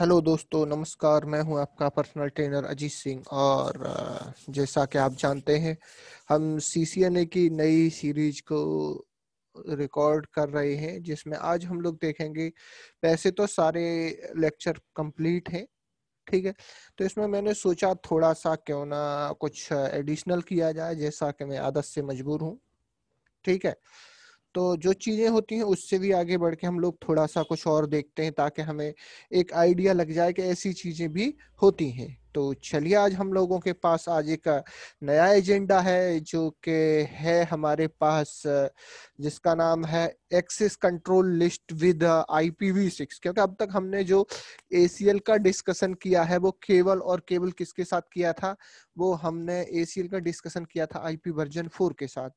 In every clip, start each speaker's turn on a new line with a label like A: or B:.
A: Hello दोस्तों नमस्कार मैं हूं आपका पर्सनल ट्रेनर अजीत सिंह और जैसा कि आप जानते हैं हम सी सी एन ए की नई सीरीज को रिकॉर्ड कर रहे हैं जिसमें आज हम लोग देखेंगे वैसे तो सारे लेक्चर कंप्लीट हैं ठीक है तो इसमें मैंने सोचा थोड़ा सा क्यों ना कुछ एडिशनल किया जाए जैसा कि मैं आदत से मजबूर हूँ ठीक है तो जो चीज़ें होती हैं उससे भी आगे बढ़ के हम लोग थोड़ा सा कुछ और देखते हैं ताकि हमें एक आइडिया लग जाए कि ऐसी चीज़ें भी होती हैं तो चलिए आज हम लोगों के पास आज एक नया एजेंडा है जो कि है हमारे पास जिसका नाम है access control list with IPv six क्योंकि अब तक हमने जो एसीएल का डिस्कशन किया है वो केवल और केवल किसके साथ किया था वो हमने एसीएल का डिस्कशन किया था आईपी वर्जन फोर के साथ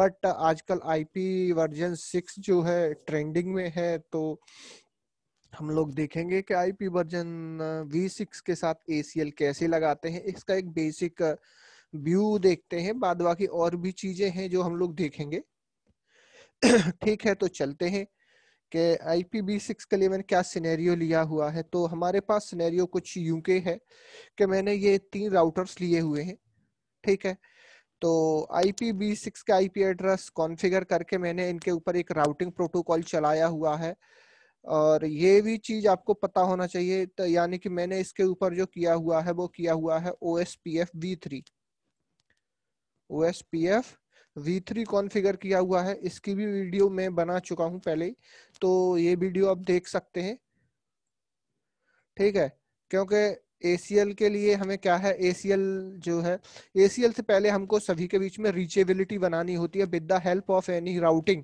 A: बट आजकल आईपी वर्जन सिक्स जो है ट्रेंडिंग में है तो हम लोग देखेंगे कि आईपी वर्जन V6 के साथ एसीएल कैसे लगाते हैं इसका एक बेसिक व्यू देखते हैं बाद बाकी और भी चीजें हैं जो हम लोग देखेंगे ठीक है तो चलते हैं कि सिक्स के लिए मैंने क्या सिनेरियो लिया हुआ है तो हमारे पास सिनेरियो कुछ यू के है कि मैंने ये तीन राउटर्स लिए हुए हैं ठीक है तो IPv6 का IP एड्रेस कॉन्फ़िगर करके मैंने इनके ऊपर एक राउटिंग प्रोटोकॉल चलाया हुआ है और ये भी चीज आपको पता होना चाहिए तो यानी कि मैंने इसके ऊपर जो किया हुआ है वो किया हुआ है O S P F v three O S P F v three configure किया हुआ है इसकी भी वीडियो मैं बना चुका हूं पहले तो ये वीडियो आप देख सकते हैं ठीक है क्योंकि ACL के लिए हमें क्या है ACL जो है एसीएल से पहले हमको सभी के बीच में रीचेबिलिटी बनानी होती है with the help of any routing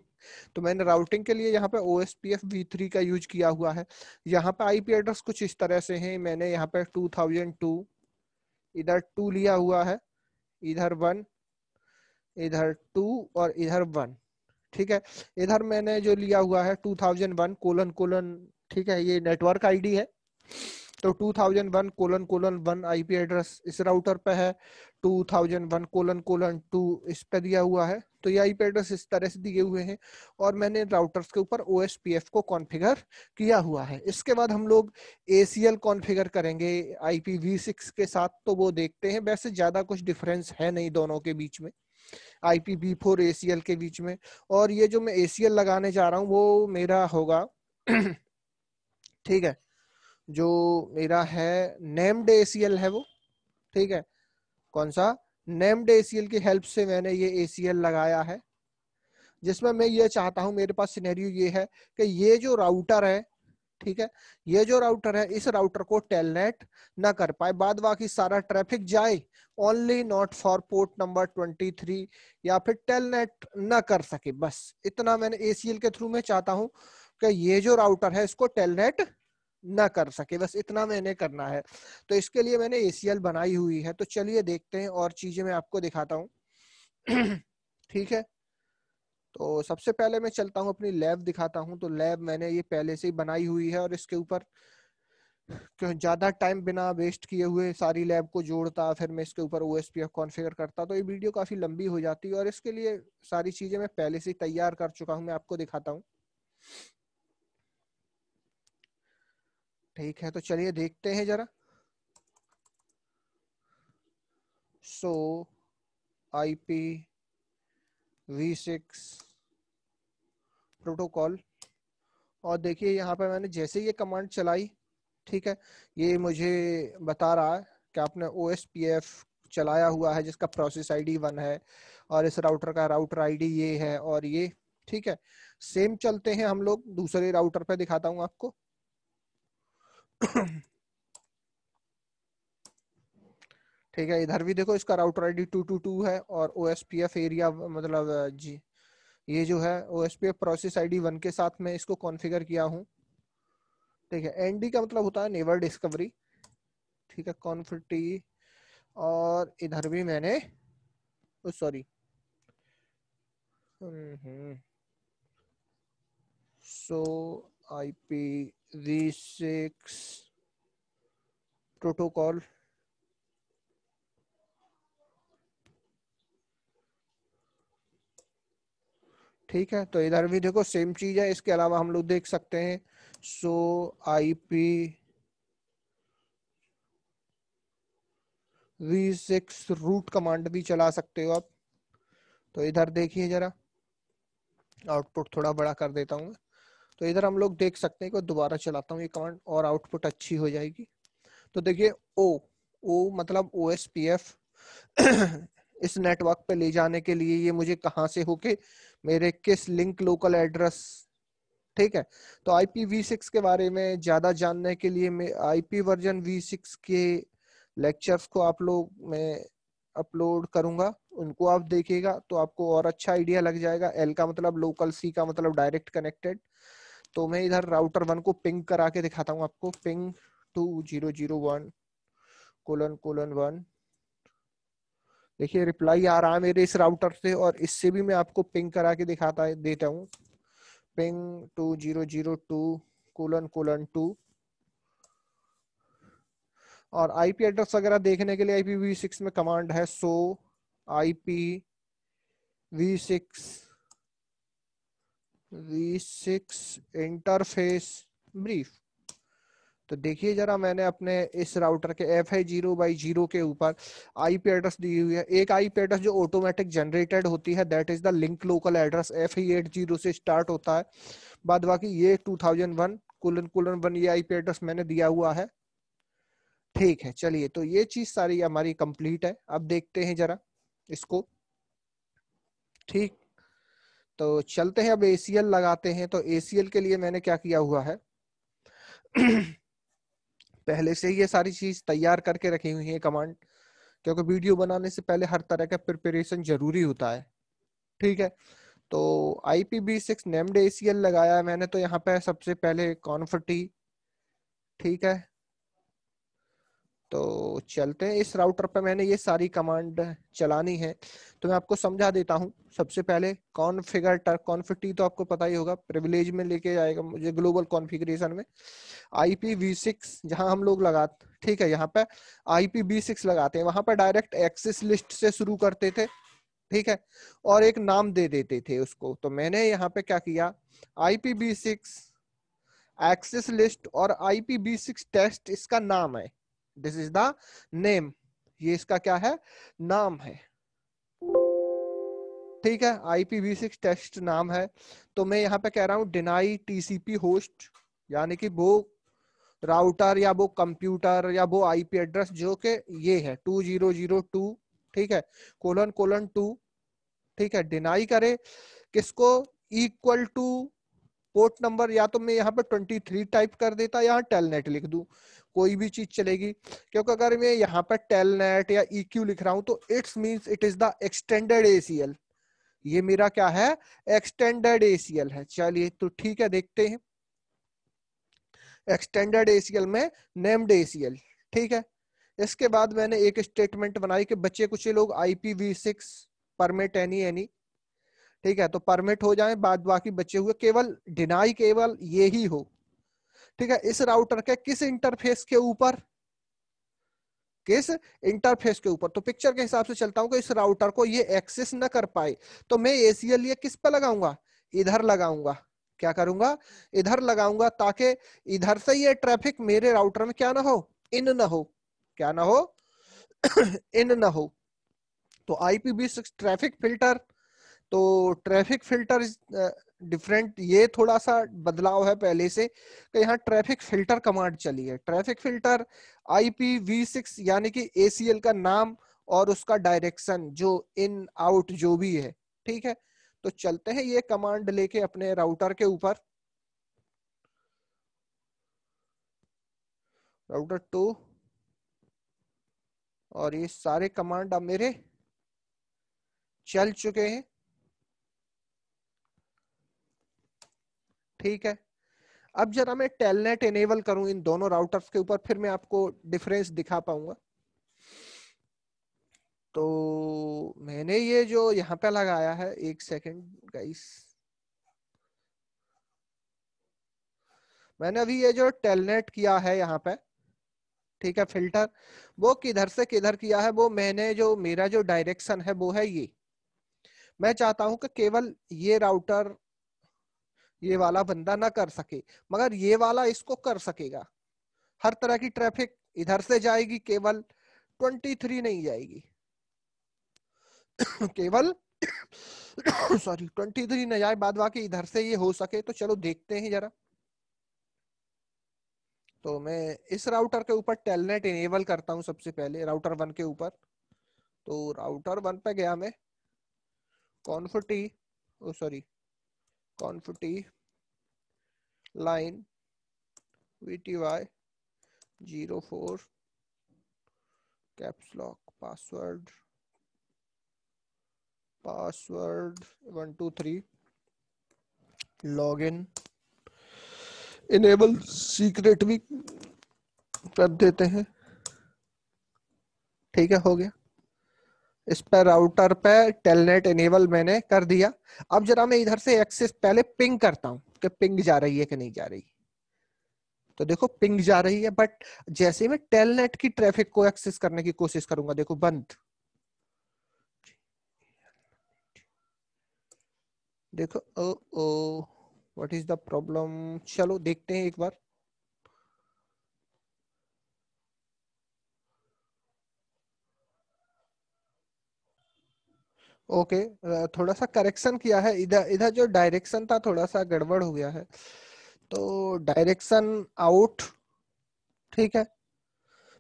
A: तो मैंने राउटिंग के लिए यहाँ पे O S P F v three का यूज किया हुआ है यहाँ पे आईपी एड्रेस कुछ इस तरह से हैं मैंने यहाँ पे टू थाउजेंड टू इधर टू लिया हुआ है इधर वन इधर टू और इधर वन ठीक है इधर मैंने जो लिया हुआ है two thousand one colon colon ठीक है ये नेटवर्क आईडी है तो 2001 colon colon one IP address इस राउटर पे है 2001 कोलन कोलन टू इस पे दिया हुआ है तो ये आईपी एड्रेस इस तरह से दिए हुए हैं और मैंने राउटर्स के ऊपर ओ को कॉन्फ़िगर किया हुआ है इसके बाद हम लोग ए कॉन्फ़िगर करेंगे आई सिक्स के साथ तो वो देखते हैं वैसे ज्यादा कुछ डिफरेंस है नहीं दोनों के बीच में आई पी फोर ए के बीच में और ये जो मैं ए लगाने जा रहा हूँ वो मेरा होगा ठीक है जो मेरा है नेम्ड एसीएल है वो ठीक है कौन सा नेम्ड एसीएल की हेल्प से मैंने ये एसीएल लगाया है जिसमें मैं ये चाहता हूं मेरे पास सिनेरियो ये है कि ये जो राउटर है ठीक है ये जो राउटर है इस राउटर को टेलनेट ना कर पाए बाद बाकी सारा ट्रैफिक जाए only not for port number 23 या फिर टेलनेट ना कर सके बस इतना मैंने एसीएल के थ्रू में चाहता हूं कि ये जो राउटर है इसको टेलनेट ना कर सके बस इतना मैंने करना है तो इसके लिए मैंने ए बनाई हुई है तो चलिए देखते हैं और चीजें मैं आपको दिखाता हूँ ठीक है तो सबसे पहले मैं चलता हूँ अपनी लैब दिखाता हूँ तो लैब मैंने ये पहले से ही बनाई हुई है और इसके ऊपर ज्यादा टाइम बिना वेस्ट किए हुए सारी लैब को जोड़ता फिर मैं इसके ऊपर O S P F configure करता तो ये वीडियो काफी लंबी हो जाती है और इसके लिए सारी चीजें मैं पहले से तैयार कर चुका हूँ मैं आपको दिखाता हूँ ठीक है तो चलिए देखते हैं जरा show I P v six protocol और देखिए यहाँ पे मैंने जैसे ये कमांड चलाई ठीक है ये मुझे बता रहा है कि आपने ओ एस पी एफ चलाया हुआ है जिसका प्रोसेस आईडी वन है और इस राउटर का राउटर आईडी ये है और ये ठीक है सेम चलते हैं हम लोग दूसरे राउटर पे दिखाता हूँ आपको ठीक है इधर भी देखो इसका राउटर आईडी 222 है और ओएसपीएफ एरिया मतलब जी ये जो है ओएसपीएफ प्रोसेस आईडी वन के साथ में इसको कॉन्फ़िगर किया हूँ ठीक है एनडी का मतलब होता है नेवर डिस्कवरी ठीक है कॉन्फिटी और इधर भी मैंने सॉरी सो IPv6 protocol. ठीक है तो इधर भी देखो सेम चीज है इसके अलावा हम लोग देख सकते हैं show I P v six route command भी चला सकते हो आप तो इधर देखिए जरा आउटपुट थोड़ा बड़ा कर देता मैं तो इधर हम लोग देख सकते हैं कि दोबारा चलाता हूँ ये कमांड और आउटपुट अच्छी हो जाएगी तो देखिए ओ ओ मतलब ओ एस पी एफ इस नेटवर्क पे ले जाने के लिए ये मुझे कहाँ से होके मेरे किस लिंक लोकल एड्रेस ठीक है तो IPv6 के बारे में ज्यादा जानने के लिए मैं IP वर्जन V6 के लेक्चर्स को आप लोग मैं अपलोड करूंगा उनको आप देखेगा तो आपको और अच्छा आइडिया लग जाएगा L का मतलब लोकल C का मतलब डायरेक्ट कनेक्टेड तो मैं इधर राउटर वन को पिंग करा के दिखाता हूँ आपको ping to zero zero one colon colon one देखिए रिप्लाई आ रहा है मेरे इस राउटर से और इससे भी मैं आपको पिंग करा के दिखाता देता हूँ ping to zero zero two colon colon two और आईपी एड्रेस वगैरह देखने के लिए आईपी वी सिक्स में कमांड है show I P v six V6 interface brief तो देखिए जरा मैंने अपने इस राउटर के F I zero by zero के ऊपर आई पी एड्रेस दी हुई है एक आई पी एड्रेस जो ऑटोमेटिक जनरेटेड होती है that is the link local address F I eight zero से स्टार्ट होता है बाद बाकी ये two thousand one colon colon one ये पी एड्रेस मैंने दिया हुआ है ठीक है चलिए तो ये चीज सारी हमारी कंप्लीट है अब देखते हैं जरा इसको ठीक तो चलते हैं अब एसीएल लगाते हैं तो एसीएल के लिए मैंने क्या किया हुआ है पहले से ही ये सारी चीज तैयार करके रखी हुई है कमांड क्योंकि वीडियो बनाने से पहले हर तरह का प्रिपरेशन जरूरी होता है ठीक है तो I P v six named A लगाया मैंने तो यहाँ पे सबसे पहले कॉन्फर्टी ठीक है तो चलते हैं इस राउटर पर मैंने ये सारी कमांड चलानी है तो मैं आपको समझा देता हूँ सबसे पहले कॉन्फिगर टर्क कॉन्फिटी तो आपको पता ही होगा प्रिविलेज में लेके जाएगा मुझे ग्लोबल कॉन्फ़िगरेशन में आई पी वी सिक्स जहाँ हम लोग लगा ठीक है यहाँ पे आई पी वी सिक्स लगाते हैं वहां पर डायरेक्ट एक्सेस लिस्ट से शुरू करते थे ठीक है और एक नाम दे देते थे उसको तो मैंने यहाँ पे क्या किया I P v six access list और I P v six test इसका नाम है दिस इज द नेम ये इसका क्या है नाम है ठीक है आईपीवी सिक्स टेस्ट नाम है तो मैं यहाँ पे कह रहा हूँ डिनाई टीसीपी होस्ट यानी कि वो राउटर या वो कंप्यूटर या वो आईपी एड्रेस जो के ये है टू जीरो जीरो टू ठीक है कोलन कोलन टू ठीक है डिनाई करे किसको इक्वल टू पोर्ट नंबर या तो मैं यहाँ पे 23 टाइप कर देता यहाँ टेलनेट लिख दू कोई भी चीज चलेगी क्योंकि अगर मैं यहाँ पे टेलनेट या ईक्यू e लिख रहा हूँ तो it's mean it is the extended ACL ये मेरा क्या है एक्सटेंडेड एसीएल है चलिए तो ठीक है देखते हैं एक्सटेंडेड एसीएल में नेम्ड एसीएल ठीक है इसके बाद मैंने एक स्टेटमेंट बनाई कि बच्चे कुछ लोग IPv six permit any any ठीक है तो परमिट हो जाए बाद बाकी बचे हुए केवल डिनाई केवल ये ही हो ठीक है इस राउटर के किस इंटरफेस के ऊपर किस इंटरफेस के ऊपर तो पिक्चर के हिसाब से चलता हूं कि इस राउटर को ये एक्सेस ना कर पाए तो मैं एसीएल ये किस पर लगाऊंगा इधर लगाऊंगा क्या करूंगा इधर लगाऊंगा ताकि इधर से ये ट्रैफिक मेरे राउटर में क्या ना हो इन ना हो क्या ना हो इन ना हो तो आईपीबी सिक्स ट्रैफिक फिल्टर तो ट्रैफिक फिल्टर डिफरेंट ये थोड़ा सा बदलाव है पहले से कि यहाँ ट्रैफिक फिल्टर कमांड चली है traffic filter I P v six यानी कि एसीएल का नाम और उसका डायरेक्शन जो इन आउट जो भी है ठीक है तो चलते हैं ये कमांड लेके अपने राउटर के ऊपर राउटर टू और ये सारे कमांड अब मेरे चल चुके हैं ठीक है अब जरा मैं टेलनेट इनेबल करूं इन दोनों राउटर्स के ऊपर फिर मैं आपको डिफरेंस दिखा पाऊंगा तो मैंने ये जो यहाँ पे लगाया है एक सेकेंड गाइस मैंने अभी ये जो टेलनेट किया है यहाँ पे ठीक है फिल्टर वो किधर से किधर किया है वो मैंने जो मेरा जो डायरेक्शन है वो है ये मैं चाहता हूं कि केवल ये राउटर ये वाला बंदा ना कर सके मगर ये वाला इसको कर सकेगा हर तरह की ट्रैफिक इधर से जाएगी केवल 23 नहीं जाएगी केवल सॉरी 23 नहीं जाए बाद बाकी इधर से ये हो सके तो चलो देखते हैं जरा तो मैं इस राउटर के ऊपर टेलनेट इनेबल करता हूं सबसे पहले राउटर वन के ऊपर तो राउटर वन पे गया मैं conf t sorry conf t line vty 04 caps lock password password 123 login enable secret भी कर देते हैं ठीक है हो गया इस पर राउटर पे टेलनेट इनेबल मैंने कर दिया अब जरा मैं इधर से एक्सेस पहले पिंग करता हूं कि पिंग जा रही है कि नहीं जा रही तो देखो पिंग जा रही है बट जैसे मैं टेलनेट की ट्रैफिक को एक्सेस करने की कोशिश करूंगा देखो बंद देखो oh oh what is the problem चलो देखते हैं एक बार ओके थोड़ा सा करेक्शन किया है इधर इधर जो डायरेक्शन था थोड़ा सा गड़बड़ हो गया है तो डायरेक्शन आउट ठीक है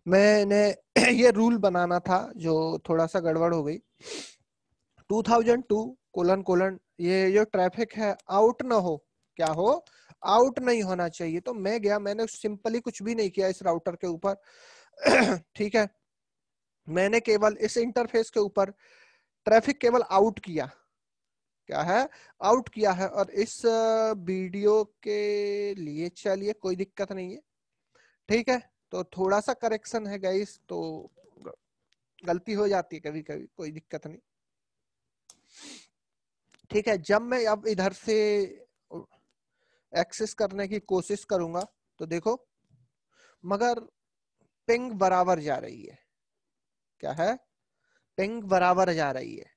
A: मैंने ये रूल बनाना था जो थोड़ा सा गड़बड़ हो गई 2002 कोलन कोलन ये जो ट्रैफिक है आउट ना हो क्या हो आउट नहीं होना चाहिए तो मैं गया मैंने सिंपली कुछ भी नहीं किया इस राउटर के ऊपर ठीक है मैंने केवल इस इंटरफेस के ऊपर ट्रैफिक केवल आउट किया क्या है आउट किया है और इस वीडियो के लिए चलिए कोई दिक्कत नहीं है ठीक है तो थोड़ा सा करेक्शन है गाइस तो गलती हो जाती है कभी कभी कोई दिक्कत नहीं ठीक है जब मैं अब इधर से एक्सेस करने की कोशिश करूंगा तो देखो मगर पिंग बराबर जा रही है क्या है टेंग बराबर जा रही है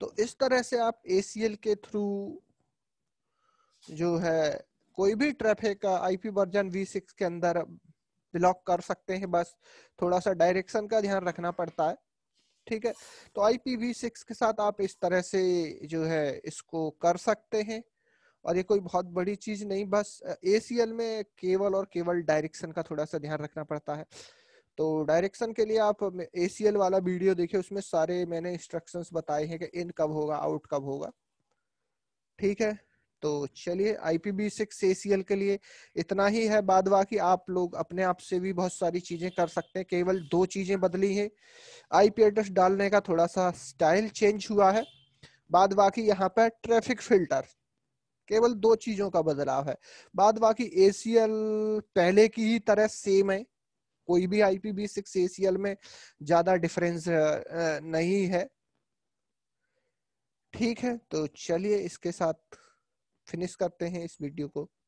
A: तो इस तरह से आप एसीएल के थ्रू जो है कोई भी ट्रैफिक आईपी वर्जन V6 के अंदर ब्लॉक कर सकते हैं बस थोड़ा सा डायरेक्शन का ध्यान रखना पड़ता है ठीक है तो IPv6 के साथ आप इस तरह से जो है इसको कर सकते हैं और ये कोई बहुत बड़ी चीज नहीं बस एसीएल में केवल और केवल डायरेक्शन का थोड़ा सा ध्यान रखना पड़ता है तो डायरेक्शन के लिए आप ए वाला वीडियो देखिए उसमें सारे मैंने इंस्ट्रक्शंस बताए हैं कि इन कब होगा आउट कब होगा ठीक है तो चलिए आईपीबी सिक्स एसीएल के लिए इतना ही है बाद बाकी आप लोग अपने आप से भी बहुत सारी चीजें कर सकते हैं केवल दो चीजें बदली हैं आईपी एड्रेस डालने का थोड़ा सा स्टाइल चेंज हुआ है बाद बाकी यहाँ पर ट्रैफिक फिल्टर केवल दो चीजों का बदलाव है बाद बाकी एसीएल पहले की ही तरह सेम है कोई भी बी सिक्स एसीएल में ज्यादा डिफरेंस नहीं है ठीक है तो चलिए इसके साथ फिनिश करते हैं इस वीडियो को